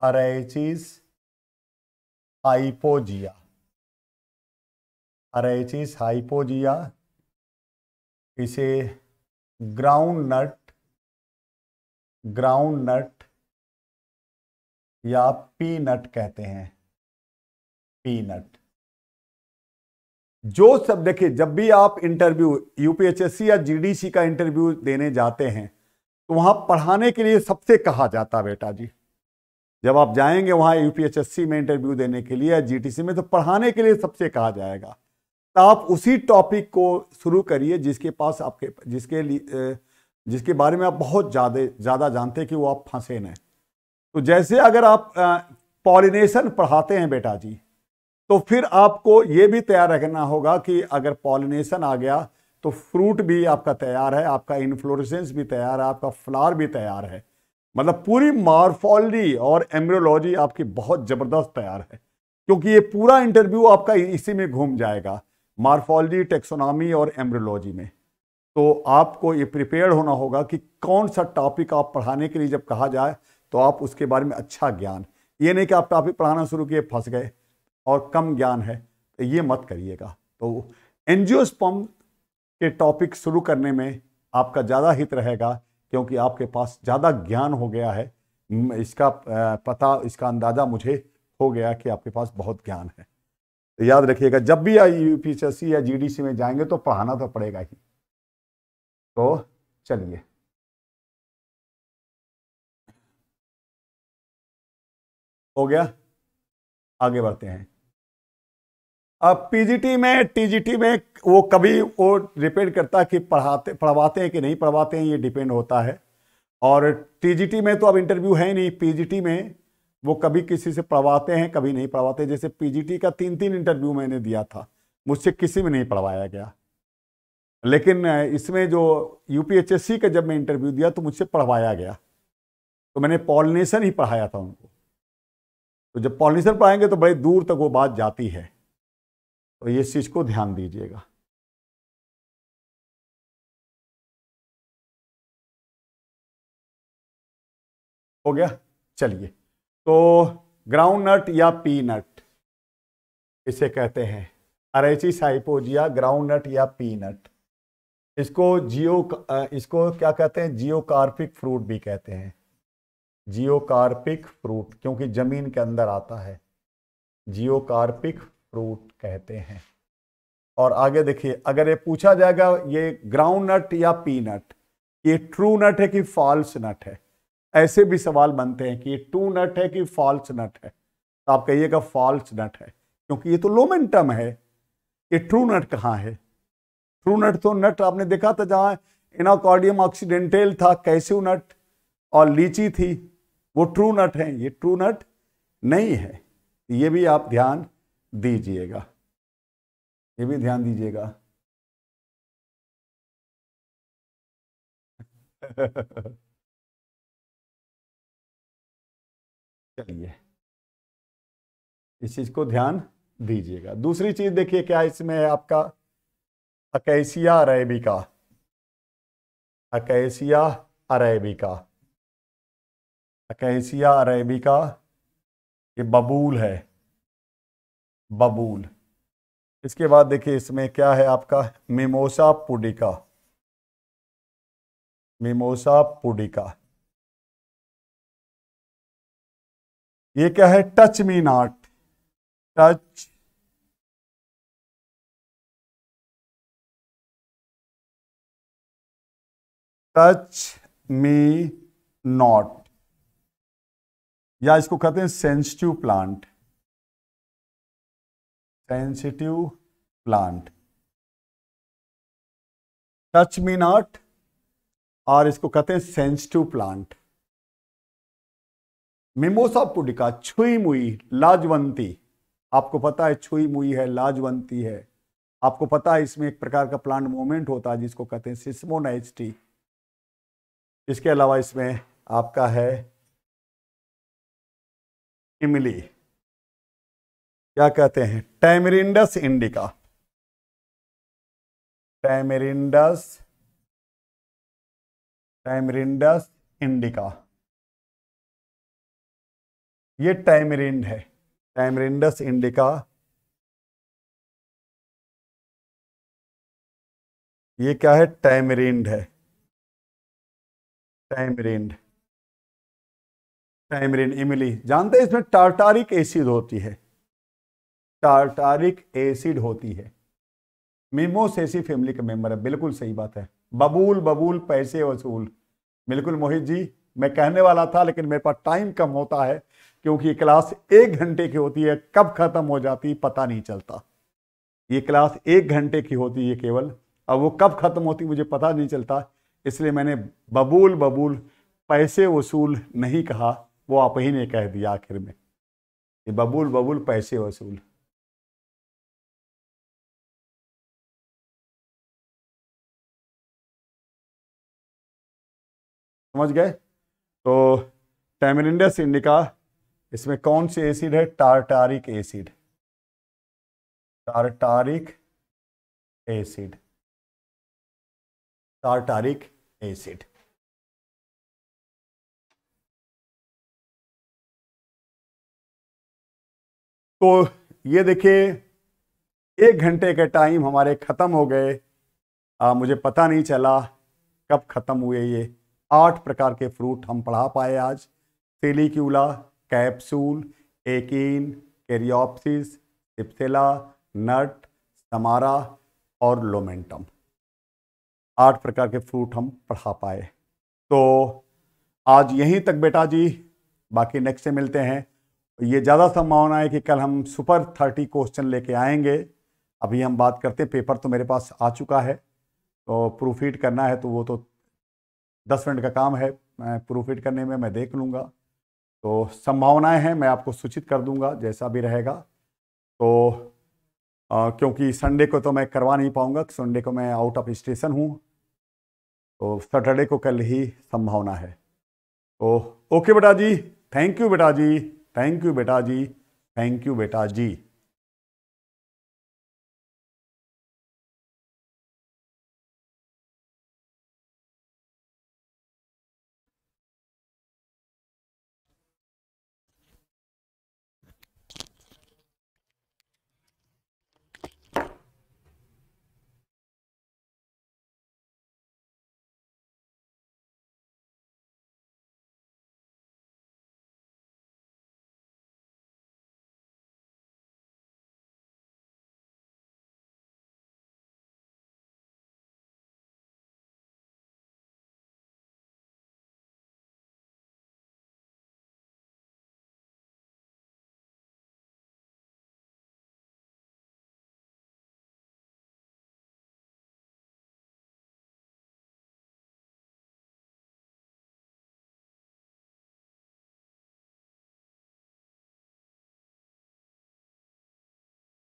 हाइपोजिया अरेचिस हाइपोजिया इसे ग्राउंड नट ग्राउंड नट या पी नट कहते हैं पी नट जो सब देखिए जब भी आप इंटरव्यू यूपीएचएससी या जीडीसी का इंटरव्यू देने जाते हैं तो वहां पढ़ाने के लिए सबसे कहा जाता बेटा जी जब आप जाएंगे वहाँ यूपीएचएससी में इंटरव्यू देने के लिए या जीटीसी में तो पढ़ाने के लिए सबसे कहा जाएगा तो आप उसी टॉपिक को शुरू करिए जिसके पास आपके जिसके लिए जिसके बारे में आप बहुत ज़्यादा ज़्यादा जानते हैं कि वो आप फंसे न तो जैसे अगर आप पॉलिनेशन पढ़ाते हैं बेटा जी तो फिर आपको ये भी तैयार रखना होगा कि अगर पॉलिनेशन आ गया तो फ्रूट भी आपका तैयार है आपका इन्फ्लोरेसेंस भी तैयार है आपका फ्लावर भी तैयार है मतलब पूरी मार्फोलॉजी और एम्ब्रियोलॉजी आपकी बहुत ज़बरदस्त तैयार है क्योंकि ये पूरा इंटरव्यू आपका इसी में घूम जाएगा मार्फोलॉजी टेक्सोनॉमी और एम्ब्रियोलॉजी में तो आपको ये प्रिपेयर होना होगा कि कौन सा टॉपिक आप पढ़ाने के लिए जब कहा जाए तो आप उसके बारे में अच्छा ज्ञान ये नहीं कि आप टॉपिक पढ़ाना शुरू किए फंस गए और कम ज्ञान है तो ये मत करिएगा तो एनजीओ के टॉपिक शुरू करने में आपका ज़्यादा हित रहेगा क्योंकि आपके पास ज़्यादा ज्ञान हो गया है इसका पता इसका अंदाज़ा मुझे हो गया कि आपके पास बहुत ज्ञान है तो याद रखिएगा जब भी यू पी या जी में जाएंगे तो पढ़ाना तो पड़ेगा ही तो चलिए हो गया आगे बढ़ते हैं अब पीजीटी में टीजीटी में वो कभी वो डिपेंड करता है कि पढ़ाते पढ़वाते हैं कि नहीं पढ़वाते हैं ये डिपेंड होता है और टीजीटी में तो अब इंटरव्यू है नहीं पीजीटी में वो कभी किसी से पढ़वाते हैं कभी नहीं पढ़वाते जैसे पीजीटी का तीन तीन इंटरव्यू मैंने दिया था मुझसे किसी में नहीं पढ़वाया गया लेकिन इसमें जो यूपीएचएससी का जब मैं इंटरव्यू दिया तो मुझसे पढ़वाया गया तो मैंने पॉलिनेशन ही पढ़ाया था उनको तो जब पॉलिनेशन पढ़ाएंगे तो बड़े दूर तक वो बात जाती है तो ये इस चीज़ को ध्यान दीजिएगा हो गया चलिए तो ग्राउंड नट या पी नट इसे कहते हैं अरेची साइपोजिया ग्राउंड नट या पी नट इसको जियो इसको क्या कहते हैं जियोकार्पिक फ्रूट भी कहते हैं जियोकार्पिक फ्रूट क्योंकि जमीन के अंदर आता है जियोकार्पिक फ्रूट कहते हैं और आगे देखिए अगर ये पूछा जाएगा ये ग्राउंड नट या पी नट ये ट्रू नट है कि फॉल्स नट है ऐसे भी सवाल बनते हैं कि ये ट्रू नट है कि फॉल्स नट है तो आप कहिएगा फॉल्स नट है क्योंकि ये तो लोमेंटम है ये ट्रू नट कहाँ है ट्रू नट तो नट आपने देखा था जहाँ इनाकॉर्डियम ऑक्सीडेंटेल था कैसे नट और लीची थी वो ट्रू नट है ये ट्रू नट नहीं है ये भी आप ध्यान दीजिएगा ये भी ध्यान दीजिएगा (laughs) चलिए इस चीज को ध्यान दीजिएगा दूसरी चीज देखिए क्या इसमें आपका Acacia arabica Acacia arabica Acacia arabica ये बबूल है बबूल इसके बाद देखिए इसमें क्या है आपका मिमोसा पुडिका मिमोसा पुडिका ये क्या है touch me not touch touch me not या इसको कहते हैं sensitive plant sensitive plant touch me not और इसको कहते हैं सेंसिटिव प्लांट मिमोसा पुडिका छुई मुई लाजवंती आपको पता है छुई मुई है लाजवंती है आपको पता है इसमें एक प्रकार का प्लांट मूवमेंट होता है जिसको कहते हैं सिस्मोनाइस्टी इसके अलावा इसमें आपका है इमली क्या कहते हैं Tamarindus indica Tamarindus Tamarindus indica ये टैमरिंड है टैमरिंडस इंडिका ये क्या है टैमरिंड है टैमरिंड टैमरिंड इमली जानते हैं इसमें टार्टारिक एसिड होती है टार्टारिक एसिड होती है मिमोसेसी फैमिली का मेंबर है बिल्कुल सही बात है बबूल बबूल पैसे वसूल बिल्कुल मोहित जी मैं कहने वाला था लेकिन मेरे पास टाइम कम होता है क्योंकि क्लास एक घंटे की होती है कब खत्म हो जाती पता नहीं चलता ये क्लास एक घंटे की होती है केवल अब वो कब खत्म होती मुझे पता नहीं चलता इसलिए मैंने बबूल बबूल पैसे वसूल नहीं कहा वो आप ही ने कह दिया आखिर में ये बबूल बबूल पैसे वसूल समझ गए तो टेमरिंडस इंडिका इसमें कौन सी एसिड है tartaric acid tartaric acid tartaric acid तो ये देखिए एक घंटे के टाइम हमारे ख़त्म हो गए आ, मुझे पता नहीं चला कब ख़त्म हुए ये आठ प्रकार के फ्रूट हम पढ़ा पाए आज silicula capsule achene caryopsis cypsela nut samara और लोमेंटम आठ प्रकार के फ्रूट हम पढ़ा पाए तो आज यहीं तक बेटा जी बाकी नेक्स्ट से मिलते हैं ये ज़्यादा संभावना है कि कल हम सुपर थर्टी क्वेश्चन लेके आएंगे अभी हम बात करते हैं पेपर तो मेरे पास आ चुका है तो प्रूफ रीड करना है तो वो तो दस मिनट का काम है प्रूफ इट करने में मैं देख लूँगा तो संभावनाएं हैं मैं आपको सूचित कर दूंगा जैसा भी रहेगा तो आ, क्योंकि संडे को तो मैं करवा नहीं पाऊंगा संडे को मैं आउट ऑफ स्टेशन हूँ तो सैटरडे को कल ही संभावना है तो ओके बेटा जी थैंक यू बेटा जी थैंक यू बेटा जी थैंक यू बेटा जी